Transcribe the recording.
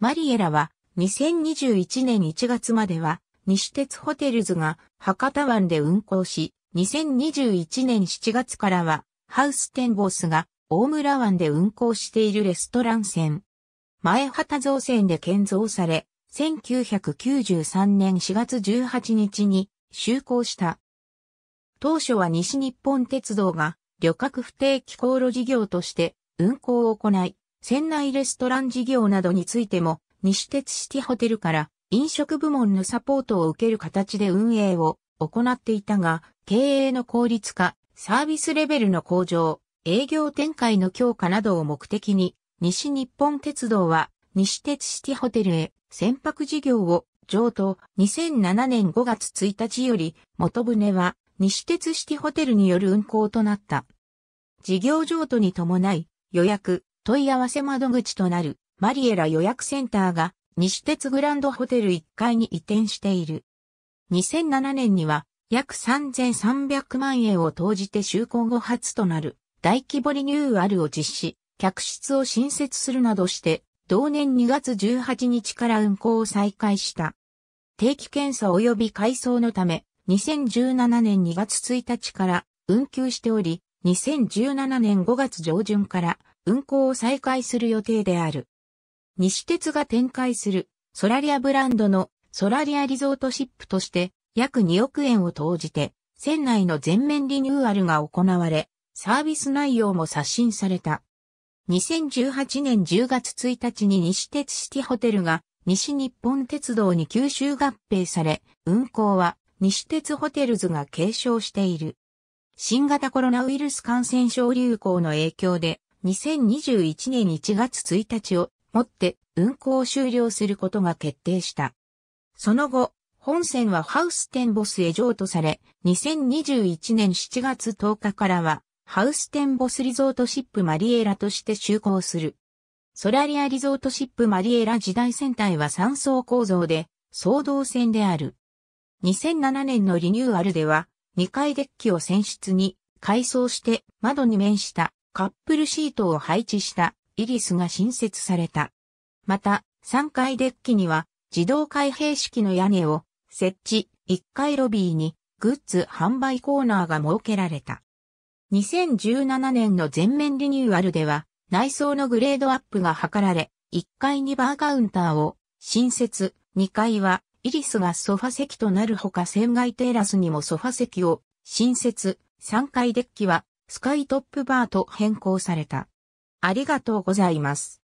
マリエラは2021年1月までは西鉄ホテルズが博多湾で運行し、2021年7月からはハウステンボスが大村湾で運行しているレストラン船。前畑造船で建造され、1993年4月18日に就航した。当初は西日本鉄道が旅客不定期航路事業として運行を行い、船内レストラン事業などについても、西鉄シティホテルから飲食部門のサポートを受ける形で運営を行っていたが、経営の効率化、サービスレベルの向上、営業展開の強化などを目的に、西日本鉄道は西鉄シティホテルへ船舶事業を上渡2007年5月1日より元船は西鉄シティホテルによる運行となった。事業譲渡に伴い予約、問い合わせ窓口となるマリエラ予約センターが西鉄グランドホテル1階に移転している。2007年には約3300万円を投じて就航後初となる大規模リニューアルを実施、客室を新設するなどして同年2月18日から運行を再開した。定期検査及び改装のため、2017年2月1日から運休しており、2017年5月上旬から運行を再開する予定である。西鉄が展開するソラリアブランドのソラリアリゾートシップとして約2億円を投じて船内の全面リニューアルが行われ、サービス内容も刷新された。2018年10月1日に西鉄シティホテルが西日本鉄道に吸収合併され、運行は西鉄ホテルズが継承している。新型コロナウイルス感染症流行の影響で2021年1月1日をもって運行終了することが決定した。その後、本線はハウステンボスへ譲渡され、2021年7月10日からは、ハウステンボスリゾートシップマリエラとして就航する。ソラリアリゾートシップマリエラ時代船体は3層構造で、総動線である。2007年のリニューアルでは、2階デッキを船室に改装して窓に面したカップルシートを配置したイリスが新設された。また、3階デッキには自動開閉式の屋根を設置、1階ロビーにグッズ販売コーナーが設けられた。2017年の全面リニューアルでは内装のグレードアップが図られ、1階にバーカウンターを新設、2階はイリスがソファ席となるほか船外テラスにもソファ席を新設、3階デッキはスカイトップバーと変更された。ありがとうございます。